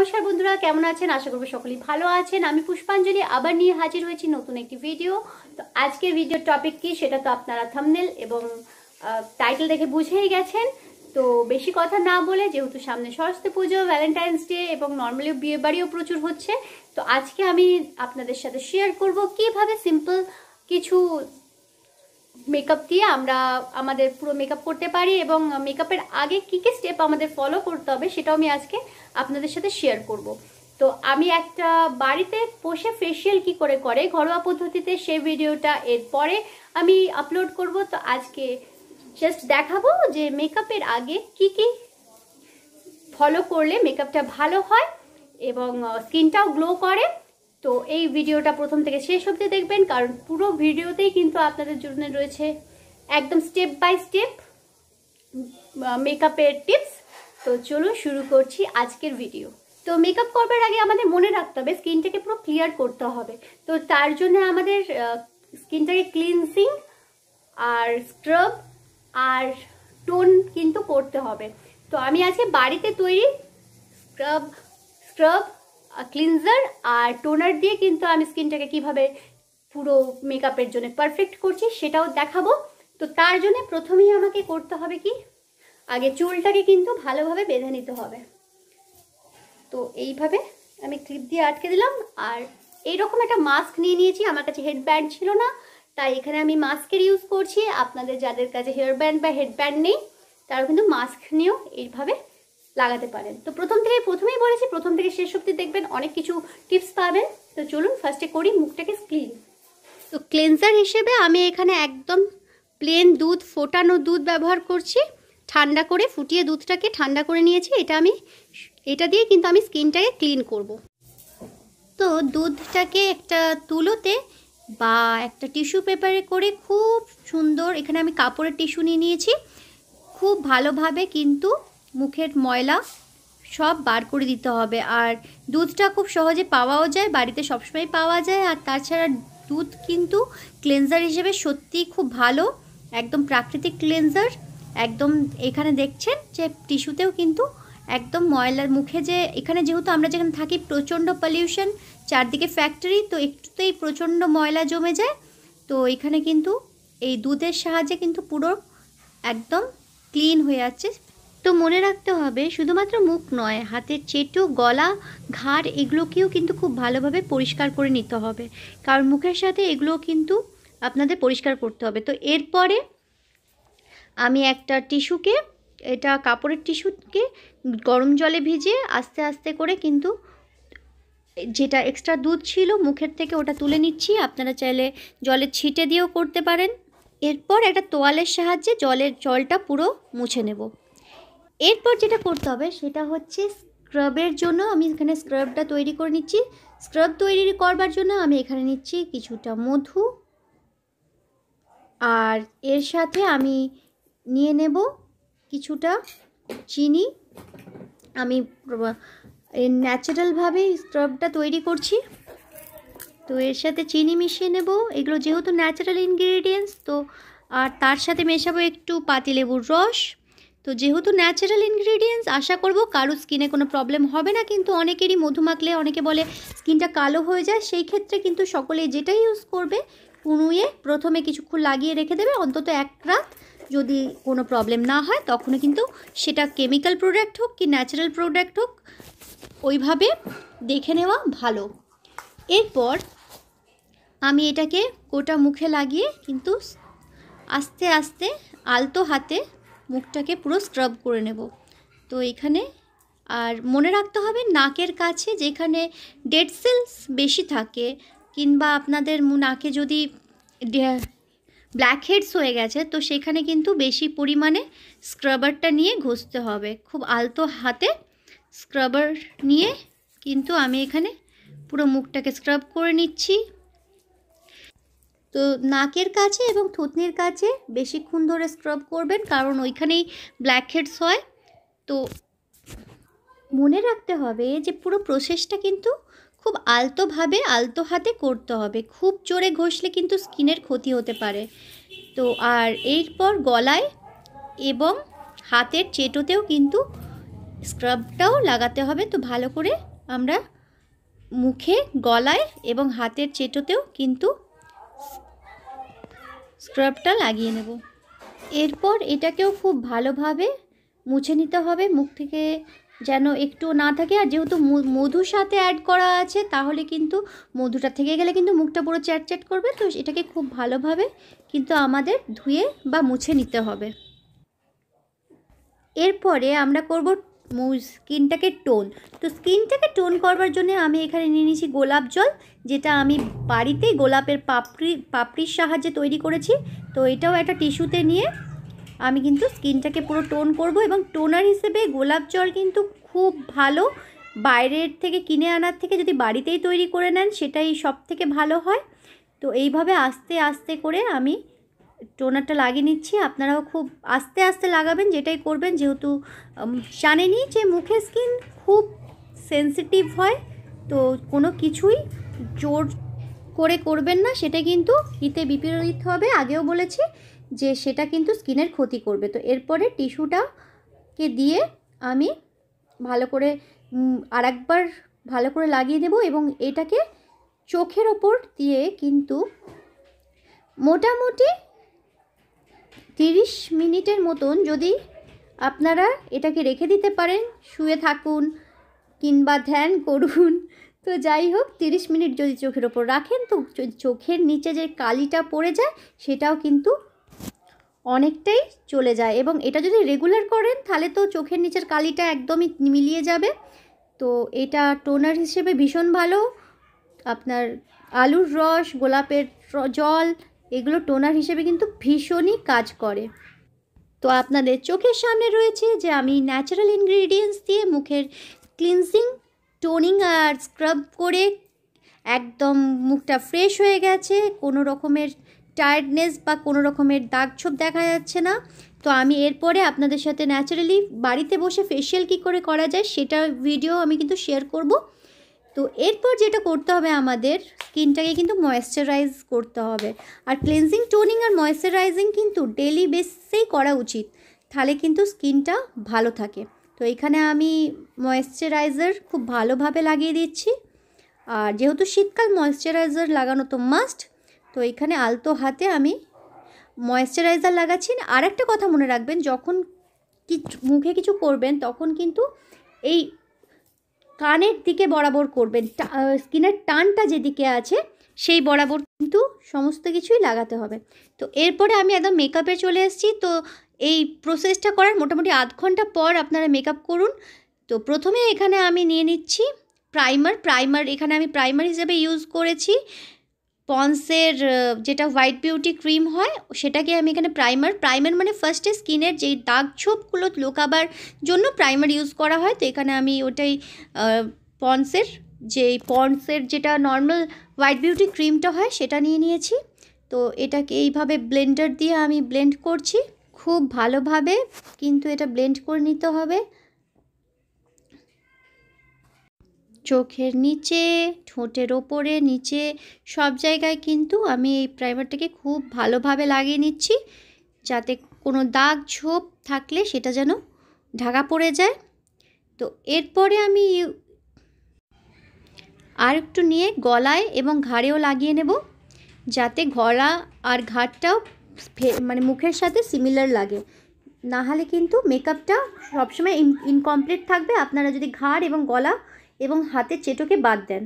নমস্কার বন্ধুরা কেমন আছেন আশা করবো সকলেই ভালো আছেন আমি পুষ্পাঞ্জলি আবার নিয়ে হাজির হয়েছি নতুন একটি ভিডিও তো আজকের ভিডিওর টপিক কি সেটা তো আপনারা থামনেল এবং টাইটেল দেখে বুঝেই গেছেন তো বেশি কথা না বলে যেহেতু সামনে সরস্বতী পুজো ভ্যালেন্টাইন্স ডে এবং নর্মালি বিয়ে বাড়িও প্রচুর হচ্ছে তো আজকে আমি আপনাদের সাথে শেয়ার করব কিভাবে সিম্পল কিছু মেকআপ দিয়ে আমরা আমাদের পুরো মেকআপ করতে পারি এবং মেকআপের আগে কি কি স্টেপ আমাদের ফলো করতে হবে সেটাও আমি আজকে আপনাদের সাথে শেয়ার করব তো আমি একটা বাড়িতে বসে ফেসিয়াল কি করে করে ঘরোয়া পদ্ধতিতে সে ভিডিওটা এরপরে আমি আপলোড করব তো আজকে জাস্ট দেখাবো যে মেকআপের আগে কি কি ফলো করলে মেকআপটা ভালো হয় এবং স্কিনটাও গ্লো করে তো এই ভিডিওটা প্রথম থেকে শেষ অবধি দেখবেন কারণ পুরো ভিডিওতেই কিন্তু আপনাদের জন্য রয়েছে একদম স্টেপ বাই স্টেপ মেকআপের টিপস তো চলুন শুরু করছি আজকের ভিডিও তো মেকআপ করবার আগে আমাদের মনে রাখতে হবে স্কিনটাকে পুরো ক্লিয়ার করতে হবে তো তার জন্য আমাদের স্কিনটাকে ক্লিনজিং আর স্ক্রাব আর টোন কিন্তু করতে হবে তো আমি আজকে বাড়িতে তৈরি স্ক্রাব স্ক্রাব ক্লিনজার আর টোনার দিয়ে কিন্তু আমি স্কিনটাকে কিভাবে পুরো মেকআপের জন্য পারফেক্ট করছি সেটাও দেখাবো তো তার জন্য প্রথমেই আমাকে করতে হবে কি আগে চুলটাকে কিন্তু ভালোভাবে বেঁধে নিতে হবে তো এইভাবে আমি ক্লিপ দিয়ে আটকে দিলাম আর এইরকম একটা মাস্ক নিয়ে নিয়েছি আমার কাছে হেডব্যান্ড ছিল না তাই এখানে আমি মাস্কের ইউজ করছি আপনাদের যাদের কাছে হেয়ার ব্যান্ড বা হেডব্যান্ড নেই তারা কিন্তু মাস্ক নিয়েও এইভাবে লাগাতে পারেন তো প্রথম থেকে প্রথমেই বলেছি প্রথম থেকে শেষ অব্দি দেখবেন অনেক কিছু টিপস পাবেন তো চলুন ফার্স্টে করি মুখটাকে ক্লিন তো ক্লেন্সার হিসেবে আমি এখানে একদম প্লেন দুধ ফোটানো দুধ ব্যবহার করছি ঠান্ডা করে ফুটিয়ে দুধটাকে ঠান্ডা করে নিয়েছি এটা আমি এটা দিয়ে কিন্তু আমি স্কিনটাকে ক্লিন করব। তো দুধটাকে একটা তুলোতে বা একটা টিস্যু পেপারে করে খুব সুন্দর এখানে আমি কাপড়ের টিস্যু নিয়ে নিয়েছি খুব ভালোভাবে কিন্তু মুখের ময়লা সব বার করে দিতে হবে আর দুধটা খুব সহজে পাওয়াও যায় বাড়িতে সবসময় পাওয়া যায় আর তাছাড়া দুধ কিন্তু ক্লেনজার হিসেবে সত্যিই খুব ভালো একদম প্রাকৃতিক ক্লেনজার একদম এখানে দেখছেন যে টিস্যুতেও কিন্তু একদম ময়লার মুখে যে এখানে যেহেতু আমরা যেখানে থাকি প্রচণ্ড পলিউশন চারদিকে ফ্যাক্টরি তো একটুতেই প্রচণ্ড ময়লা জমে যায় তো এখানে কিন্তু এই দুধের সাহায্যে কিন্তু পুরো একদম ক্লিন হয়ে যাচ্ছে তো মনে রাখতে হবে শুধুমাত্র মুখ নয় হাতের চেটো গলা ঘাড় এগুলোকেও কিন্তু খুব ভালোভাবে পরিষ্কার করে নিতে হবে কারণ মুখের সাথে এগুলো কিন্তু আপনাদের পরিষ্কার করতে হবে তো এরপরে আমি একটা টিস্যুকে এটা কাপড়ের টিস্যুকে গরম জলে ভিজে আস্তে আস্তে করে কিন্তু যেটা এক্সট্রা দুধ ছিল মুখের থেকে ওটা তুলে নিচ্ছি আপনারা চাইলে জলে ছিটে দিয়েও করতে পারেন এরপর একটা তোয়ালের সাহায্যে জলের জলটা পুরো মুছে নেব এরপর যেটা করতে হবে সেটা হচ্ছে স্ক্রাবের জন্য আমি এখানে স্ক্রাবটা তৈরি করে নিচ্ছি স্ক্রাব তৈরি করবার জন্য আমি এখানে নিচ্ছি কিছুটা মধু আর এর সাথে আমি নিয়ে নেব কিছুটা চিনি আমি ন্যাচারালভাবে স্ক্রাবটা তৈরি করছি তো এর সাথে চিনি মিশিয়ে নেব এগুলো যেহেতু ন্যাচারাল ইনগ্রেডিয়েন্টস তো আর তার সাথে মেশাবো একটু পাতিলেবুর রস তো যেহেতু ন্যাচারাল ইনগ্রিডিয়েন্টস আশা করব কারো স্কিনে কোনো প্রবলেম হবে না কিন্তু অনেকেরই মধু মাখলে অনেকে বলে স্কিনটা কালো হয়ে যায় সেই ক্ষেত্রে কিন্তু সকলে যেটাই ইউজ করবে কুনুয়ে প্রথমে কিছুক্ষণ লাগিয়ে রেখে দেবে অন্তত এক রাত যদি কোনো প্রবলেম না হয় তখনও কিন্তু সেটা কেমিক্যাল প্রোডাক্ট হোক কি ন্যাচারাল প্রোডাক্ট হোক ওইভাবে দেখে নেওয়া ভালো এরপর আমি এটাকে গোটা মুখে লাগিয়ে কিন্তু আস্তে আস্তে আলতো হাতে মুখটাকে পুরো স্ক্রাব করে নেব তো এখানে আর মনে রাখতে হবে নাকের কাছে যেখানে ডেড সেলস বেশি থাকে কিংবা আপনাদের নাকে যদি ব্ল্যাক হেডস হয়ে গেছে তো সেখানে কিন্তু বেশি পরিমাণে স্ক্রাবারটা নিয়ে ঘষতে হবে খুব আলতো হাতে স্ক্রাবার নিয়ে কিন্তু আমি এখানে পুরো মুখটাকে স্ক্রাব করে নিচ্ছি তো নাকের কাছে এবং থুতনির কাছে বেশিক্ষণ ধরে স্ক্রাব করবেন কারণ ওইখানেই ব্ল্যাক হেডস হয় তো মনে রাখতে হবে যে পুরো প্রসেসটা কিন্তু খুব আলতোভাবে আলতো হাতে করতে হবে খুব জোরে ঘষলে কিন্তু স্কিনের ক্ষতি হতে পারে তো আর এরপর গলায় এবং হাতের চেটোতেও কিন্তু স্ক্রাবটাও লাগাতে হবে তো ভালো করে আমরা মুখে গলায় এবং হাতের চেটোতেও কিন্তু স্ক্রাবটা লাগিয়ে নেব এরপর এটাকেও খুব ভালোভাবে মুছে নিতে হবে মুখ থেকে যেন একটু না থাকে আর যেহেতু মধুর সাথে অ্যাড করা আছে তাহলে কিন্তু মধুটা থেকে গেলে কিন্তু মুখটা পুরো চ্যাট চ্যাট করবে তো এটাকে খুব ভালোভাবে কিন্তু আমাদের ধুয়ে বা মুছে নিতে হবে এরপরে আমরা করব স্কিনটাকে টোন তো স্কিনটাকে টোন করবার জন্য আমি এখানে নিয়ে নিয়েছি গোলাপ জল যেটা আমি বাড়িতে গোলাপের পাপড়ি পাপড়ির সাহায্যে তৈরি করেছি তো এটাও একটা টিস্যুতে নিয়ে আমি কিন্তু স্কিনটাকে পুরো টোন করব এবং টোনার হিসেবে গোলাপ জল কিন্তু খুব ভালো বাইরের থেকে কিনে আনার থেকে যদি বাড়িতেই তৈরি করে নেন সেটাই সব থেকে ভালো হয় তো এইভাবে আস্তে আস্তে করে আমি টোনারটা লাগিয়ে নিচ্ছি আপনারাও খুব আস্তে আস্তে লাগাবেন যেটাই করবেন যেহেতু জানেনি যে মুখে স্কিন খুব সেন্সিটিভ হয় তো কোনো কিছুই জোর করে করবেন না সেটা কিন্তু হিতে বিপরীত হবে আগেও বলেছি যে সেটা কিন্তু স্কিনের ক্ষতি করবে তো এরপরে টিস্যুটাকে দিয়ে আমি ভালো করে আর একবার ভালো করে লাগিয়ে দেব এবং এটাকে চোখের ওপর দিয়ে কিন্তু মোটামুটি তিরিশ মিনিটের মতন যদি আপনারা এটাকে রেখে দিতে পারেন শুয়ে থাকুন কিংবা ধ্যান করুন তো যাই হোক তিরিশ মিনিট যদি চোখের ওপর রাখেন তো চোখের নিচে যে কালিটা পড়ে যায় সেটাও কিন্তু অনেকটাই চলে যায় এবং এটা যদি রেগুলার করেন তাহলে তো চোখের নিচের কালিটা একদমই মিলিয়ে যাবে তো এটা টোনার হিসেবে ভীষণ ভালো আপনার আলুর রস গোলাপের জল এগুলো টোনার হিসেবে কিন্তু ভীষণই কাজ করে তো আপনাদের চোখের সামনে রয়েছে যে আমি ন্যাচারাল ইনগ্রিডিয়েন্টস দিয়ে মুখের ক্লিনজিং টোনিং আর স্ক্রাব করে একদম মুখটা ফ্রেশ হয়ে গেছে কোনো রকমের টায়ার্ডনেস বা কোনো রকমের দাগ ছোপ দেখা যাচ্ছে না তো আমি এরপরে আপনাদের সাথে ন্যাচারালি বাড়িতে বসে ফেশিয়াল কী করে করা যায় সেটা ভিডিও আমি কিন্তু শেয়ার করবো তো এরপর যেটা করতে হবে আমাদের স্কিনটাকে কিন্তু ময়েশ্চারাইজ করতে হবে আর ক্লিনজিং টোনিং আর ময়েশ্চারাইজিং কিন্তু ডেলি বেসেই করা উচিত তাহলে কিন্তু স্কিনটা ভালো থাকে তো এখানে আমি ময়েশ্চারাইজার খুব ভালোভাবে লাগিয়ে দিচ্ছি আর যেহেতু শীতকাল ময়েশ্চারাইজার লাগানো তো মাস্ট তো এখানে আলতো হাতে আমি ময়েশ্চারাইজার লাগাচ্ছি আর একটা কথা মনে রাখবেন যখন কি মুখে কিছু করবেন তখন কিন্তু এই কানের দিকে বরাবর করবেন স্কিনের টানটা যেদিকে আছে সেই বরাবর কিন্তু সমস্ত কিছুই লাগাতে হবে তো এরপরে আমি একদম মেকআপে চলে এসেছি তো এই প্রসেসটা করার মোটামুটি আধ ঘন্টা পর আপনারা মেকআপ করুন তো প্রথমে এখানে আমি নিয়ে নিচ্ছি প্রাইমার প্রাইমার এখানে আমি প্রাইমার হিসেবে ইউজ করেছি পন্সের যেটা হোয়াইট বিউটি ক্রিম হয় সেটাকে আমি এখানে প্রাইমার প্রাইমার মানে ফার্স্টে স্কিনের যেই দাগ ছোপগুলো লোকাবার জন্য প্রাইমার ইউজ করা হয় তো এখানে আমি ওটাই পন্সের যে পন্সের যেটা নর্মাল হোয়াইট বিউটি ক্রিমটা হয় সেটা নিয়ে নিয়েছি তো এটাকে এইভাবে ব্লেন্ডার দিয়ে আমি ব্লেন্ড করছি খুব ভালোভাবে কিন্তু এটা ব্লেন্ড করে নিতে হবে চোখের নিচে ঠোঁটের ওপরে নিচে সব জায়গায় কিন্তু আমি এই প্রাইমারটাকে খুব ভালোভাবে লাগিয়ে নিচ্ছি যাতে কোনো দাগ ঝোপ থাকলে সেটা যেন ঢাকা পড়ে যায় তো এরপরে আমি আর একটু নিয়ে গলায় এবং ঘাড়েও লাগিয়ে নেব যাতে গলা আর ঘাটটাও মানে মুখের সাথে সিমিলার লাগে না হলে কিন্তু মেকআপটা সবসময় ইনকমপ্লিট থাকবে আপনারা যদি ঘাড় এবং গলা এবং হাতে চেটোকে বাদ দেন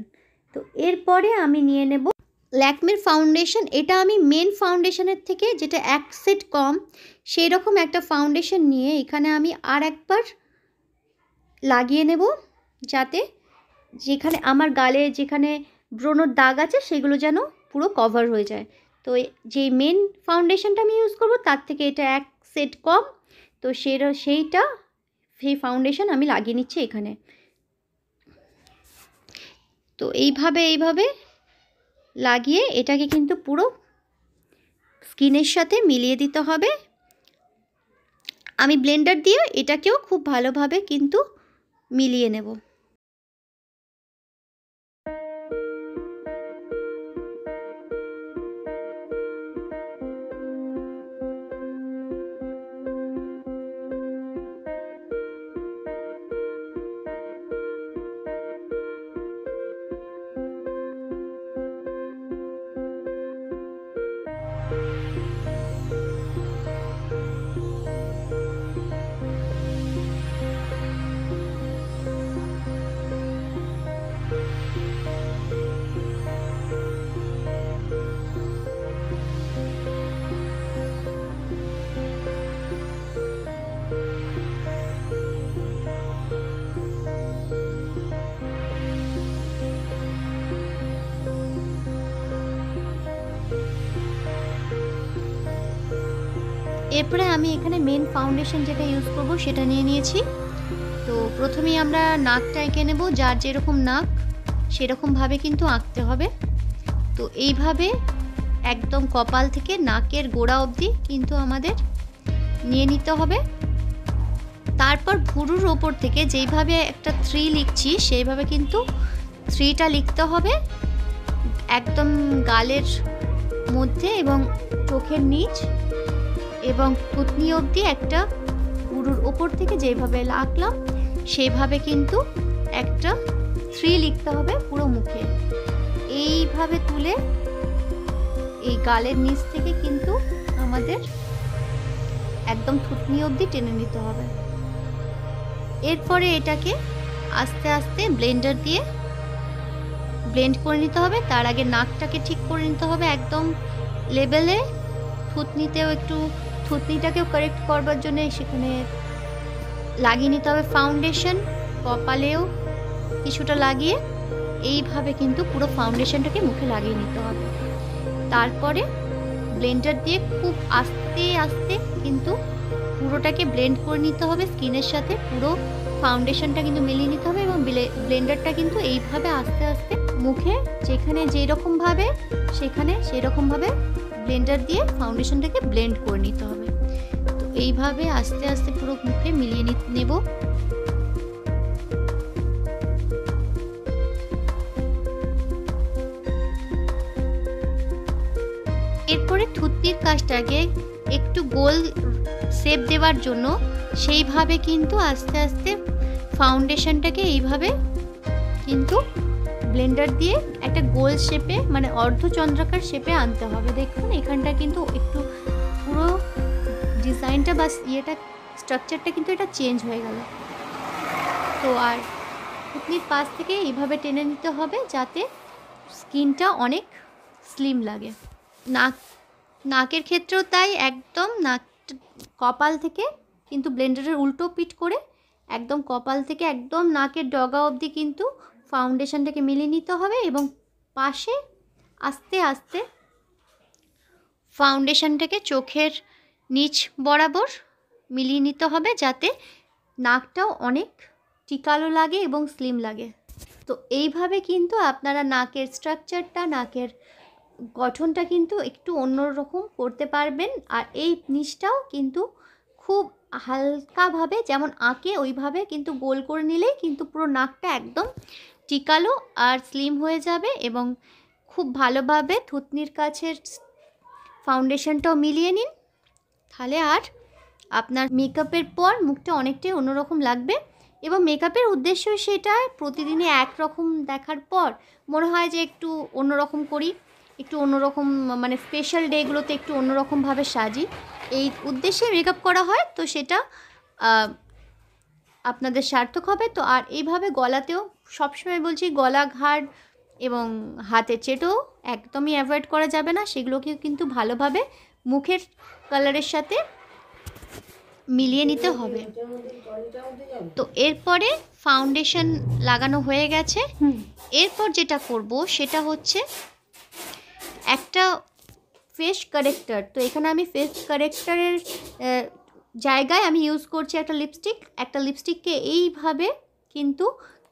তো এরপরে আমি নিয়ে নেব ল্যাকমের ফাউন্ডেশন এটা আমি মেন ফাউন্ডেশনের থেকে যেটা এক সেট কম সেই রকম একটা ফাউন্ডেশন নিয়ে এখানে আমি আর একবার লাগিয়ে নেব যাতে যেখানে আমার গালে যেখানে ব্রণর দাগ আছে সেগুলো যেন পুরো কভার হয়ে যায় তো যে মেন ফাউন্ডেশনটা আমি ইউজ করব তার থেকে এটা এক সেট কম তো সেটা সেইটা সেই ফাউন্ডেশন আমি লাগিয়ে নিচ্ছি এখানে তো এইভাবে এইভাবে লাগিয়ে এটাকে কিন্তু পুরো স্কিনের সাথে মিলিয়ে দিতে হবে আমি ব্লেন্ডার দিয়ে এটাকেও খুব ভালোভাবে কিন্তু মিলিয়ে নেব এরপরে আমি এখানে মেন ফাউন্ডেশন যেটা ইউজ করব সেটা নিয়ে নিয়েছি তো প্রথমেই আমরা নাকটা এঁকে নেব যার যেরকম নাক সেরকমভাবে কিন্তু আঁকতে হবে তো এইভাবে একদম কপাল থেকে নাকের গোড়া অবধি কিন্তু আমাদের নিয়ে নিতে হবে তারপর ভুরুর ওপর থেকে যেইভাবে একটা থ্রি লিখছি সেইভাবে কিন্তু থ্রিটা লিখতে হবে একদম গালের মধ্যে এবং চোখের নিচ এবং পুতনি অবধি একটা উরুর ওপর থেকে যেভাবে আঁকলাম সেভাবে কিন্তু একটা থ্রি লিখতে হবে পুরো মুখে এইভাবে তুলে এই গালের নিচ থেকে কিন্তু আমাদের একদম থুতনি অবধি টেনে নিতে হবে এরপরে এটাকে আস্তে আস্তে ব্লেন্ডার দিয়ে ব্লেন্ড করে নিতে হবে তার আগে নাকটাকে ঠিক করে নিতে হবে একদম লেবেলে থুতনিতেও একটু থুতনিটাকেও কারেক্ট করবার জন্য সেখানে লাগিয়ে নিতে হবে ফাউন্ডেশন কপালেও কিছুটা লাগিয়ে এইভাবে কিন্তু পুরো ফাউন্ডেশনটাকে মুখে লাগিয়ে নিতে হবে তারপরে ব্লেন্ডার দিয়ে খুব আস্তে আস্তে কিন্তু পুরোটাকে ব্লেন্ড করে নিতে হবে স্কিনের সাথে পুরো ফাউন্ডেশনটা কিন্তু মিলিয়ে নিতে হবে এবং ব্লেন্ডারটা কিন্তু এইভাবে আস্তে আস্তে মুখে যেখানে যেরকমভাবে সেখানে সেরকমভাবে ব্লেন্ডার দিয়ে ফাউন্ডেশনটাকে ব্লেন্ড করে নিতে হবে তো এইভাবে আস্তে আস্তে পুরো মুখে মিলিয়ে নেব এরপরে থুতনির কাজটাকে একটু গোল শেপ দেওয়ার জন্য সেইভাবে কিন্তু আস্তে আস্তে ফাউন্ডেশনটাকে এইভাবে কিন্তু ব্লেন্ডার দিয়ে একটা গোল শেপে মানে অর্ধচন্দ্রাকার শেপে আনতে হবে দেখুন এখানটা কিন্তু একটু পুরো ডিজাইনটা বা ইয়েটা স্ট্রাকচারটা কিন্তু এটা চেঞ্জ হয়ে গেল তো আর পুতনির পাশ থেকে এইভাবে টেনে নিতে হবে যাতে স্কিনটা অনেক স্লিম লাগে নাক নাকের ক্ষেত্রেও তাই একদম নাক কপাল থেকে কিন্তু ব্লেন্ডারের উল্টো পিট করে একদম কপাল থেকে একদম নাকের ডগা অবধি কিন্তু ফাউন্ডেশনটাকে মিলিয়ে নিতে হবে এবং পাশে আস্তে আস্তে ফাউন্ডেশনটাকে চোখের নিচ বরাবর মিলিয়ে নিতে হবে যাতে নাকটাও অনেক টিকালো লাগে এবং স্লিম লাগে তো এইভাবে কিন্তু আপনারা নাকের স্ট্রাকচারটা নাকের গঠনটা কিন্তু একটু অন্যরকম করতে পারবেন আর এই নিচটাও কিন্তু খুব হালকাভাবে যেমন আঁকে ওইভাবে কিন্তু গোল করে নিলেই কিন্তু পুরো নাকটা একদম টিকালো আর স্লিম হয়ে যাবে এবং খুব ভালোভাবে থুতনির কাছের ফাউন্ডেশনটাও মিলিয়ে নিন তাহলে আর আপনার মেকআপের পর মুখটা অনেকটাই অন্যরকম লাগবে এবং মেকআপের উদ্দেশ্য সেটা প্রতিদিনে একরকম দেখার পর মনে হয় যে একটু অন্যরকম করি একটু অন্যরকম মানে স্পেশাল ডেগুলোতে একটু অন্যরকমভাবে সাজি এই উদ্দেশ্যে মেকআপ করা হয় তো সেটা আপনাদের সার্থক হবে তো আর এইভাবে গলাতেও সবসময় বলছি গলা ঘাট এবং হাতে চেটো একদমই অ্যাভয়েড করা যাবে না সেগুলোকে কিন্তু ভালোভাবে মুখের কালারের সাথে মিলিয়ে নিতে হবে তো এরপরে ফাউন্ডেশন লাগানো হয়ে গেছে এরপর যেটা করব সেটা হচ্ছে একটা ফেস কারেক্টার তো এখানে আমি ফেস কারেক্টারের জায়গায় আমি ইউজ করছি একটা লিপস্টিক একটা লিপস্টিককে এইভাবে কিন্তু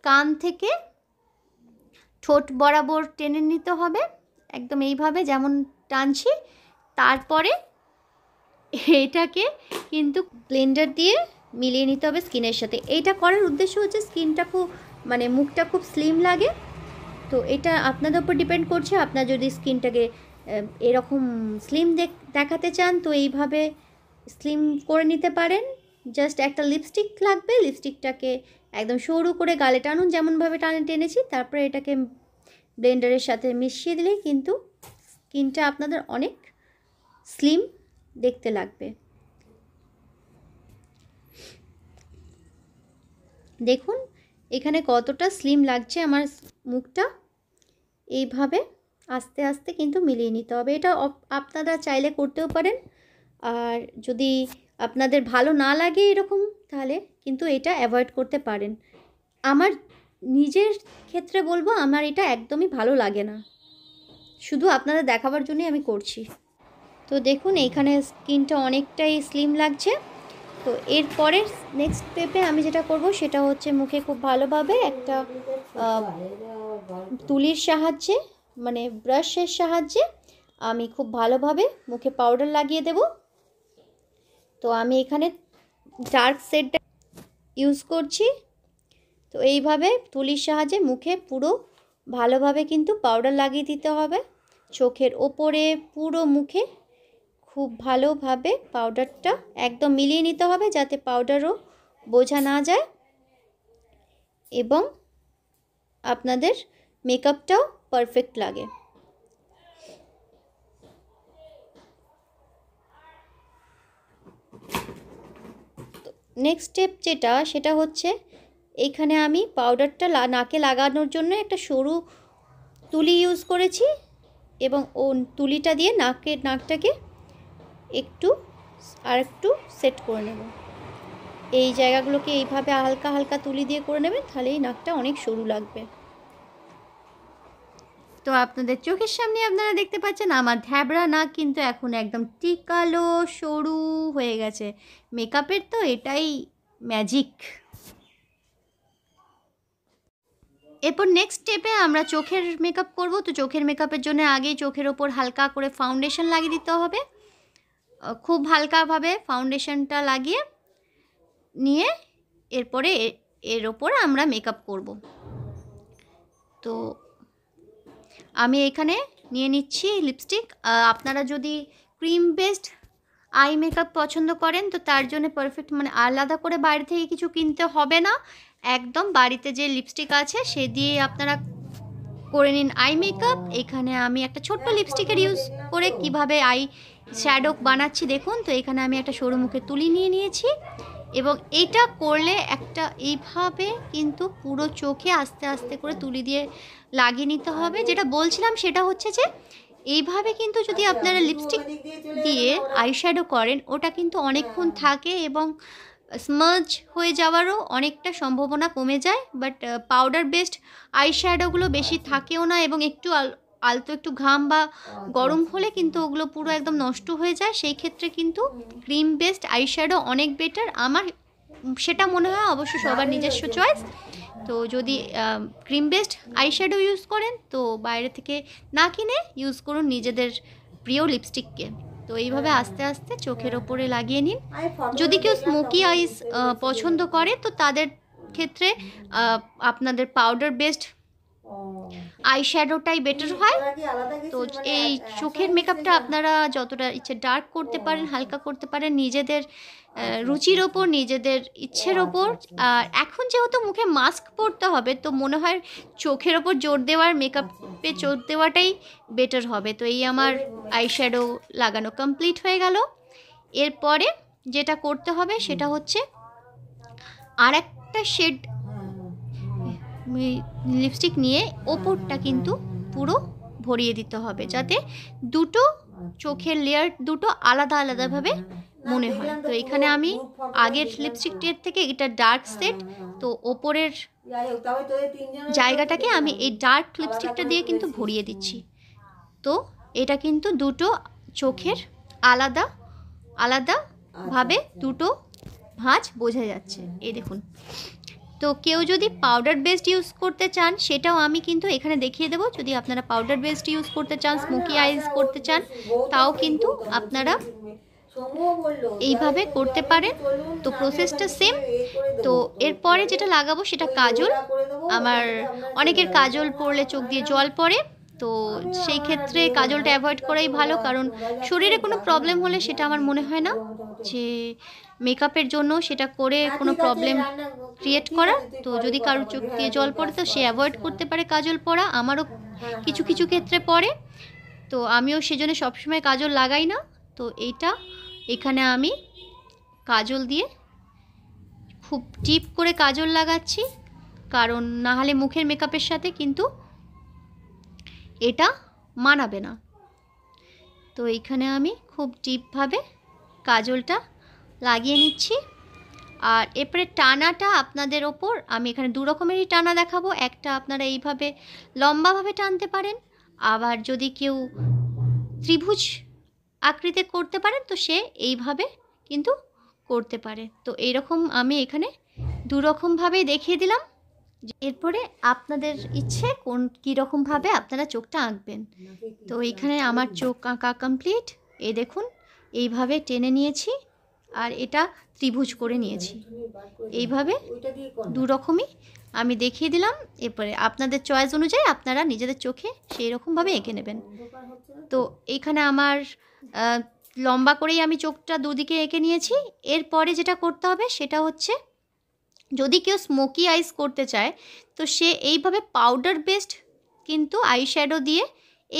কান থেকে ঠোঁট বরাবর টেনে নিতে হবে একদম এইভাবে যেমন টানছি তারপরে এটাকে কিন্তু ব্লেন্ডার দিয়ে মিলিয়ে নিতে হবে স্কিনের সাথে এইটা করার উদ্দেশ্য হচ্ছে স্কিনটা খুব মানে মুখটা খুব স্লিম লাগে তো এটা আপনাদের উপর ডিপেন্ড করছে আপনার যদি স্কিনটাকে এরকম স্লিম দেখাতে চান তো এইভাবে স্লিম করে নিতে পারেন জাস্ট একটা লিপস্টিক লাগবে লিপস্টিকটাকে একদম সরু করে গালে টানুন যেমনভাবে টানে টেনেছি তারপরে এটাকে ব্লেন্ডারের সাথে মিশিয়ে দিলেই কিন্তু স্কিনটা আপনাদের অনেক স্লিম দেখতে লাগবে দেখুন এখানে কতটা স্লিম লাগছে আমার মুখটা এইভাবে আস্তে আস্তে কিন্তু মিলিয়ে নিতে হবে এটা আপনারা চাইলে করতেও পারেন আর যদি আপনাদের ভালো না লাগে এরকম তাহলে কিন্তু এটা অ্যাভয়েড করতে পারেন আমার নিজের ক্ষেত্রে বলবো আমার এটা একদমই ভালো লাগে না শুধু আপনাদের দেখাবার জন্যই আমি করছি তো দেখুন এইখানে স্কিনটা অনেকটাই স্লিম লাগছে তো এরপরের নেক্সট পেপে আমি যেটা করব সেটা হচ্ছে মুখে খুব ভালোভাবে একটা তুলির সাহায্যে মানে ব্রাশের সাহায্যে আমি খুব ভালোভাবে মুখে পাউডার লাগিয়ে দেবো তো আমি এখানে ডার্ক শেডটা ইউজ করছি তো এইভাবে তুলির সাহায্যে মুখে পুরো ভালোভাবে কিন্তু পাউডার লাগিয়ে দিতে হবে চোখের ওপরে পুরো মুখে খুব ভালোভাবে পাউডারটা একদম মিলিয়ে নিতে হবে যাতে পাউডারও বোঝা না যায় এবং আপনাদের মেকআপটাও পারফেক্ট লাগে নেক্সট স্টেপ যেটা সেটা হচ্ছে এইখানে আমি পাউডারটা নাকে লাগানোর জন্য একটা সরু তুলি ইউজ করেছি এবং ও তুলিটা দিয়ে নাকের নাকটাকে একটু আর একটু সেট করে নেব এই জায়গাগুলোকে এইভাবে হালকা হালকা তুলি দিয়ে করে নেবেন তাহলে এই নাকটা অনেক সরু লাগবে তো আপনাদের চোখের সামনে আপনারা দেখতে পাচ্ছেন আমার ধ্যাবড়া না কিন্তু এখন একদম টিকালো সরু হয়ে গেছে মেকআপের তো এটাই ম্যাজিক এরপর নেক্সট স্টেপে আমরা চোখের মেকআপ করব তো চোখের মেকআপের জন্য আগেই চোখের ওপর হালকা করে ফাউন্ডেশন লাগিয়ে দিতে হবে খুব হালকাভাবে ফাউন্ডেশনটা লাগিয়ে নিয়ে এরপরে এর ওপর আমরা মেকআপ করব তো আমি এখানে নিয়ে নিচ্ছি লিপস্টিক আপনারা যদি ক্রিম বেসড আই মেকআপ পছন্দ করেন তো তার জন্য পারফেক্ট মানে আলাদা করে বাইরে থেকে কিছু কিনতে হবে না একদম বাড়িতে যে লিপস্টিক আছে সে দিয়ে আপনারা করে নিন আই মেকআপ এখানে আমি একটা ছোট্ট লিপস্টিকের ইউজ করে কিভাবে আই শ্যাডো বানাচ্ছি দেখুন তো এখানে আমি একটা সরু মুখে তুলি নিয়ে নিয়েছি এবং এটা করলে একটা এইভাবে কিন্তু পুরো চোখে আস্তে আস্তে করে তুলি দিয়ে লাগিয়ে নিতে হবে যেটা বলছিলাম সেটা হচ্ছে যে এইভাবে কিন্তু যদি আপনারা লিপস্টিক দিয়ে আইশ্যাডো করেন ওটা কিন্তু অনেকক্ষণ থাকে এবং স্মাজ হয়ে যাওয়ারও অনেকটা সম্ভাবনা কমে যায় বাট পাউডার বেসড আইশ্যাডোগুলো বেশি থাকেও না এবং একটু আলতো একটু ঘাম বা আচ্ছা, গরম আচ্ছা। হলে কিন্তু ওগুলো পুরো একদম নষ্ট হয়ে যায় সেই ক্ষেত্রে কিন্তু ক্রিম বেসড আইশ্যাডো অনেক বেটার আমার সেটা মনে হয় অবশ্য সবার নিজস্ব চয়েস তো যদি ক্রিম বেসড আইশ্যাডো ইউজ করেন তো বাইরে থেকে না কিনে ইউজ করুন নিজেদের প্রিয় লিপস্টিককে তো এইভাবে হ্যাঁ। আস্তে আস্তে চোখের হ্যাঁ। ওপরে লাগিয়ে নিন যদি কেউ স্মোকি আইস পছন্দ করে তো তাদের ক্ষেত্রে আপনাদের পাউডার বেসড আই শ্যাডোটাই বেটার হয় তো মানে এই চোখের মেকআপটা হ্যাঁ, আপনারা যতটা ইচ্ছে ডার্ক করতে পারেন হালকা করতে পারেন নিজেদের আচ্ছা, আচ্ছা, রুচির আচ্ছা। ওপর নিজেদের ইচ্ছের ওপর আর এখন যেহেতু মুখে মাস্ক পরতে হবে তো মনে হয় চোখের ওপর জোর দেওয়ার মেকআপে জোর দেওয়াটাই বেটার হবে তো এই আমার আইশ্যাডো লাগানো কমপ্লিট হয়ে গেল এরপরে যেটা করতে হবে সেটা হচ্ছে আর একটা শেড লিপস্টিক নিয়ে ওপরটা কিন্তু পুরো ভরিয়ে দিতে হবে যাতে দুটো চোখের লেয়ার দুটো আলাদা আলাদাভাবে মনে হয় তো এখানে আমি আগের লিপস্টিকটির থেকে এটা ডার্ক সেট তো ওপরের জায়গাটাকে আমি এই ডার্ক লিপস্টিকটা দিয়ে কিন্তু ভরিয়ে দিচ্ছি তো এটা কিন্তু দুটো চোখের আলাদা আলাদাভাবে দুটো ভাঁজ বোঝা যাচ্ছে এই দেখুন তো কেউ যদি পাউডার বেসড ইউজ করতে চান সেটাও আমি কিন্তু এখানে দেখিয়ে দেবো যদি আপনারা পাউডার বেসড ইউজ করতে চান স্মোকি আইস করতে চান তাও কিন্তু আপনারা এইভাবে করতে পারেন তো প্রসেসটা সেম তো এরপরে যেটা লাগাবো সেটা কাজল আমার অনেকের কাজল পড়লে চোখ দিয়ে জল পড়ে তো সেই ক্ষেত্রে কাজলটা অ্যাভয়েড করাই ভালো কারণ শরীরে কোনো প্রবলেম হলে সেটা আমার মনে হয় না যে মেকআপের জন্য সেটা করে হ্যাঁ, কোনো প্রবলেম ক্রিয়েট করা তো যদি কারোর চোখ হ্যাঁ, দিয়ে জল পড়ে তো সে অ্যাভয়েড করতে পারে কাজল পরা আমারও হ্যাঁ, কিছু কিছু ক্ষেত্রে পড়ে তো আমিও সেজন্য সবসময় কাজল লাগাই না তো এইটা এখানে আমি কাজল দিয়ে খুব টিপ করে কাজল লাগাচ্ছি কারণ না হলে মুখের মেকআপের সাথে কিন্তু এটা মানাবে না তো এইখানে আমি খুব টিপভাবে কাজলটা লাগিয়ে নিচ্ছি আর এরপরে টানাটা আপনাদের ওপর আমি এখানে দু রকমেরই টানা দেখাবো একটা আপনারা এইভাবে লম্বাভাবে টানতে পারেন আবার যদি কেউ ত্রিভুজ আকৃতে করতে পারেন তো সে এইভাবে কিন্তু করতে পারে তো এইরকম আমি এখানে দু রকমভাবে দেখিয়ে দিলাম এরপরে আপনাদের ইচ্ছে কোন কীরকমভাবে আপনারা চোখটা আঁকবেন তো এখানে আমার চোখ আঁকা কমপ্লিট এ দেখুন এইভাবে টেনে নিয়েছি আর এটা ত্রিভুজ করে নিয়েছি হ্যাঁ, এইভাবে দুরকমই আমি দেখিয়ে দিলাম এরপরে আপনাদের চয়েস অনুযায়ী আপনারা নিজেদের চোখে সেই রকমভাবে এঁকে নেবেন তো এইখানে আমার লম্বা করেই আমি চোখটা দুদিকে এঁকে নিয়েছি এরপরে যেটা করতে হবে সেটা হচ্ছে যদি কেউ স্মোকি আইস করতে চায় তো সে এইভাবে পাউডার বেসড কিন্তু আইশ্যাডো দিয়ে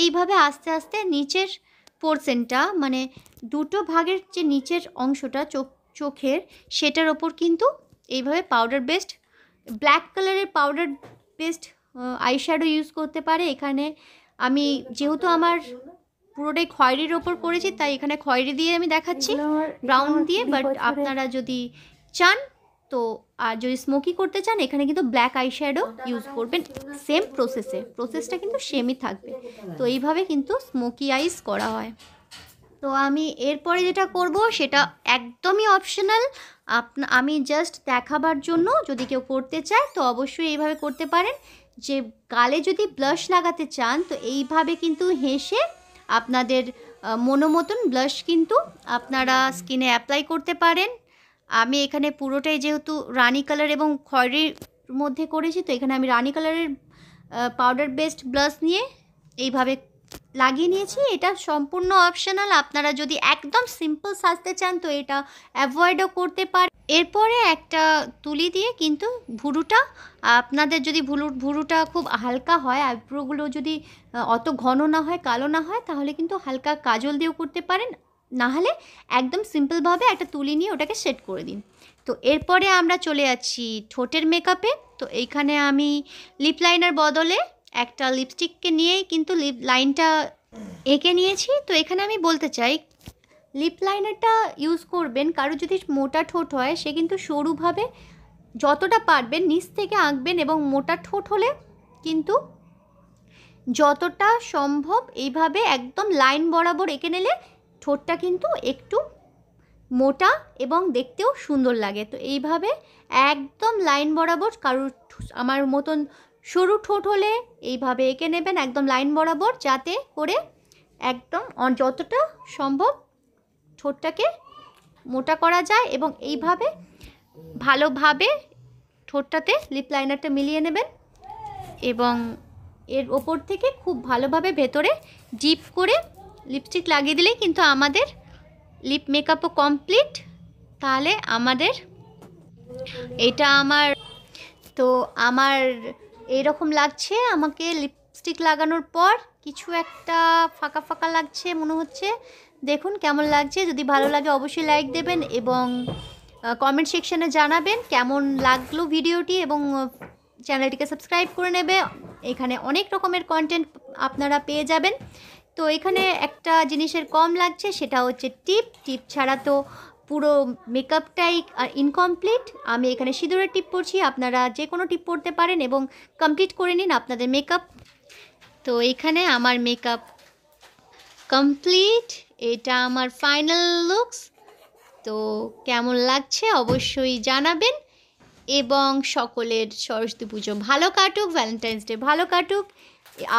এইভাবে আস্তে আস্তে নিচের পোর্শনটা মানে দুটো ভাগের যে নিচের অংশটা চোখ চোখের সেটার ওপর কিন্তু এইভাবে পাউডার বেসড ব্ল্যাক কালারের পাউডার বেসড আইশ্যাডো ইউজ করতে পারে এখানে আমি যেহেতু আমার পুরোটাই খয়েরির ওপর করেছি তাই এখানে খয়েরি দিয়ে আমি দেখাচ্ছি ব্রাউন দিয়ে বাট আপনারা যদি চান তো আর যদি স্মোকি করতে চান এখানে কিন্তু ব্ল্যাক আই শ্যাডো ইউজ করবেন সেম প্রসেসে প্রসেসটা কিন্তু সেমই থাকবে তো এইভাবে কিন্তু স্মোকি আইস করা হয় তো আমি এরপরে যেটা করব সেটা একদমই অপশনাল আমি জাস্ট দেখাবার জন্য যদি কেউ করতে চায় তো অবশ্যই এইভাবে করতে পারেন যে গালে যদি ব্লাশ লাগাতে চান তো এইভাবে কিন্তু হেসে আপনাদের মনোমতন ব্লাশ কিন্তু আপনারা স্কিনে অ্যাপ্লাই করতে পারেন আমি এখানে পুরোটাই যেহেতু রানি কালার এবং খয়েরির মধ্যে করেছি তো এখানে আমি রানি কালারের পাউডার বেসড ব্লাশ নিয়ে এইভাবে লাগিয়ে নিয়েছি এটা সম্পূর্ণ অপশনাল আপনারা যদি একদম সিম্পল সাজতে চান তো এটা অ্যাভয়েডও করতে পারে এরপরে একটা তুলি দিয়ে কিন্তু ভুরুটা আপনাদের যদি ভুরু ভুরুটা খুব হালকা হয় আইব্রোগুলো যদি অত ঘন না হয় কালো না হয় তাহলে কিন্তু হালকা কাজল দিয়েও করতে পারেন না হলে একদম সিম্পলভাবে একটা তুলি নিয়ে ওটাকে সেট করে দিন তো এরপরে আমরা চলে যাচ্ছি ঠোঁটের মেকআপে তো এইখানে আমি লিপ লাইনার বদলে একটা লিপস্টিককে নিয়েই কিন্তু লিপ লাইনটা এঁকে নিয়েছি তো এখানে আমি বলতে চাই লিপ লাইনারটা ইউজ করবেন কারো যদি মোটা ঠোঁট হয় সে কিন্তু সরুভাবে যতটা পারবেন নিচ থেকে আঁকবেন এবং মোটা ঠোঁট হলে কিন্তু যতটা সম্ভব এইভাবে একদম লাইন বরাবর এঁকে নিলে ঠোঁটটা কিন্তু একটু মোটা এবং দেখতেও সুন্দর লাগে তো এইভাবে একদম লাইন বরাবর কারোর আমার মতন সরু ঠোঁট হলে এইভাবে এঁকে নেবেন একদম লাইন বরাবর যাতে করে একদম যতটা সম্ভব ঠোঁটটাকে মোটা করা যায় এবং এইভাবে ভালোভাবে ঠোঁটটাতে লিপ লাইনারটা মিলিয়ে নেবেন এবং এর ওপর থেকে খুব ভালোভাবে ভেতরে জিপ করে লিপস্টিক লাগিয়ে দিলেই কিন্তু আমাদের লিপ মেকআপও কমপ্লিট তাহলে আমাদের এটা আমার তো আমার এইরকম লাগছে আমাকে লিপস্টিক লাগানোর পর কিছু একটা ফাঁকা ফাঁকা লাগছে মনে হচ্ছে দেখুন কেমন লাগছে যদি ভালো লাগে অবশ্যই লাইক দেবেন এবং কমেন্ট সেকশানে জানাবেন কেমন লাগলো ভিডিওটি এবং চ্যানেলটিকে সাবস্ক্রাইব করে নেবে এখানে অনেক রকমের কন্টেন্ট আপনারা পেয়ে যাবেন তো এখানে একটা জিনিসের কম লাগছে সেটা হচ্ছে টিপ টিপ ছাড়া তো পুরো মেকআপটাই ইনকমপ্লিট আমি এখানে সিঁদুরের টিপ পরছি আপনারা যে কোনো টিপ পরতে পারেন এবং কমপ্লিট করে নিন আপনাদের মেকআপ তো এখানে আমার মেকআপ কমপ্লিট এটা আমার ফাইনাল লুকস তো কেমন লাগছে অবশ্যই জানাবেন এবং সকলের সরস্বতী পুজো ভালো কাটুক ভ্যালেন্টাইন্স ডে ভালো কাটুক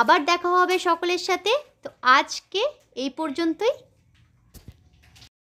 আবার দেখা হবে সকলের সাথে তো আজকে এই পর্যন্তই